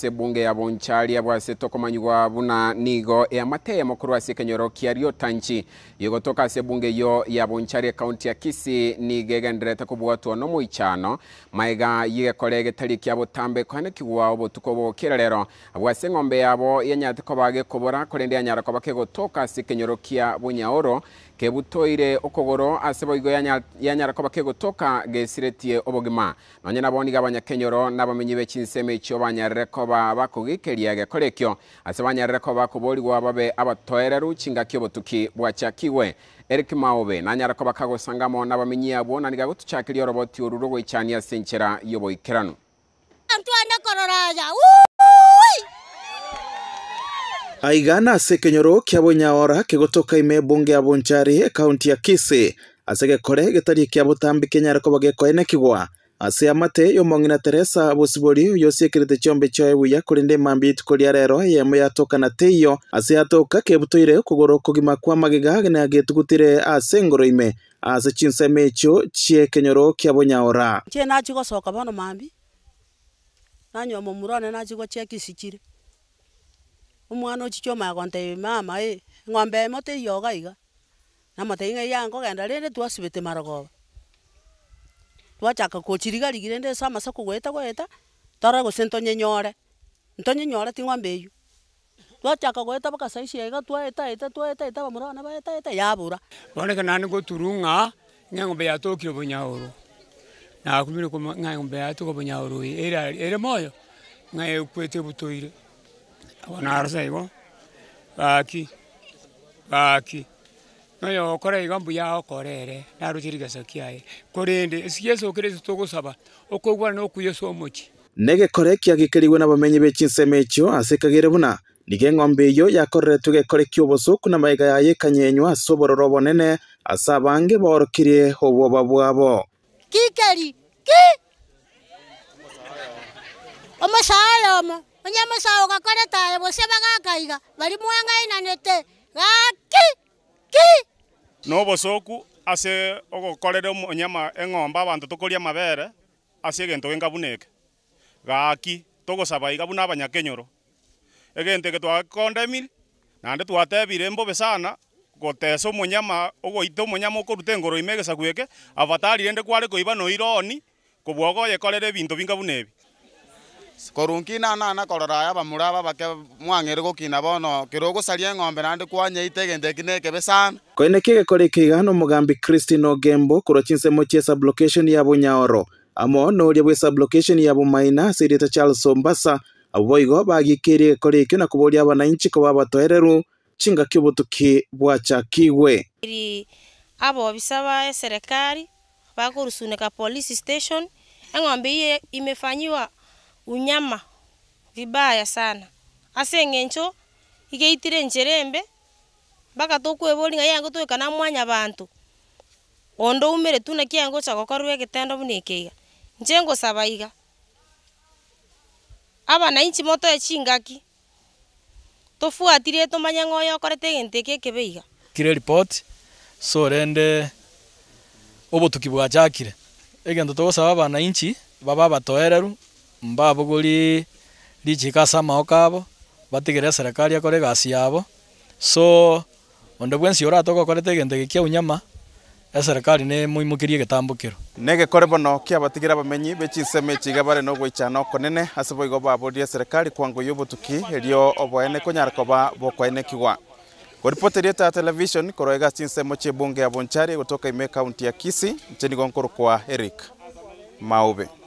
sebunge ya boncharia abwase tokomanywa buna nigo eamate mokuru ase kenyoro kiario tanchi igotoka ase sebunge yo ya boncharia kaunti ya kisi nigegenderete kobwatwa no moichano maiga kolege getari kia botambe kwane kigwao obo bokera rero bwase ng'ombe yabo yanyate kobage kobora korende anyara koba kegotoka ase kenyoro kia bonyaoro kebutoire okogoro ase boigo yanyarako bakegotoka gesiretie obogima nonye naboniga abanyakenyoro nabamenyi bechinsemo echio banyarereko ba bakogekeria gekora ekio ase banyarereko bakoborigwa babe abatoereru chingaki obotuki bwachakiwe Eric Maobe nanyarako bakagosangamo nabamenyi abwo naniga gotuchakiria oroboti oru rwogoichania ase enchera yoboikerano aigana ase ekenyoro kia bonyaora kegotoka ime bunge ya bonchari ekaunti ya kisi ase gekore getari kia botambi kenyare koba gekoene kigwa ase amate yomong'ina teresa bosibori oyo chiombe choe buya kuri nde mambi ituko ria rero yemo yatoka na teiyo ase yatoka kebutoire okogora kogima kwa magega gena getugutire ase ngoro ime ase chinsemo echio chie kenyoro kia bonyaora chie nachigosoka bono mambi nanyoma omurone nachigochiakisichire umwana uchichio magonte mama ii ng'ombe mote tiyoga iga na matei ng'ai yankogenda rindi twasibite marogoba twachaka kuchirigarigi rindi ase amasako gweta gweta tara gose ntonyenyore ntonyenyore ti ng'ombe eywo twachaka goeta baka saisi iga twaetaeta twaetaeta bamurana baetaeta yabura bono kenani goturung'a ng'a eng'ombe yatokire bonyaoro nakumire ng'a eng'ombe yatoka bonyaoro ere moyo ng'a ekwete butoire wanaarsa igo e baki baki noyo okora igo mbuya okorere narutire gasaki aye korende esi yesu okiresi togosaba okoigwana nokuyesu omochi negekore ekiagekeriwe nabamenyi b'echinsemo echio ase ekagere buna niga eng'ombe eyo yakorerete egekore kia obosoku na yaye yayekanyenya ase obororo obonene ase abange baorokirie obwoba bwabo kikeri ki omosaara omo onyamusawo gakoretaye bose bagakaiga bari mwang'ainanete gaki ki no bosoku ase ogokorera onyama eng'ombe abanto tokoria mabere ase egento gengabuneke gaki togosaba iga buna abanyakenyoro egento eke twakondemire naende twatebire embobe sana gotesa omonyama ogoita omonyama okoruta engoro ime egesaku eke avatarire nde kware koiba noironi kobua ogoyekorera ebinto binga buna ebi korungkina na na kororaya bamura aba bake mwang'eri gokina bono kero gocaria eng'ombe naende kwanyeite egento eki na ekebe sana koine kegekore na omogambi christine ogembo korwa chinsemo chia sublocation ya bonyaoro amo noria bwa sublocation ya bomaina ase erieta charles ombasa abo boigo bagikirie egekore ekio na koboria abananchi koba abatoereru chingaki obotuki bwachakiwe abo abisa ba eserikali bakorusuneka police station eng'ombe iye imefanyiwa unyama vibaya sana ase eng'encho igeitire enchere embe mpaka tokoebori ng'ai yango toekana mwanya banto onde umere tu naki yango gocha gokorwa egetendo buna ekeiga inche ngosaba iga abananchi motoe chingaki tofwatire tomanye ng'oyo okorete egento eke ekebe iga kire report so rende obotuki bwachakire egento togosaba abananchi baba abatoereru mbabogori lijiko ase amago kabo bategerere eserekari ekore egasi yabo so onde bwensi orate ogokorete egento eki kia unyama ya eserekari nemoimokerie egetambokero nege kore bono kiabatigera abamenyi ba bechi echi chiga bare no ogoichana okonene ase boigo baboria eserekari kwango ya obotuki erio oboene konyara koba bokoenekiwa oripoteri ete ya television korwa egasi chinsemo chia ebunge ya bonchari kutoka ime ekaunti ya kisi nchini nigo kwa eric maube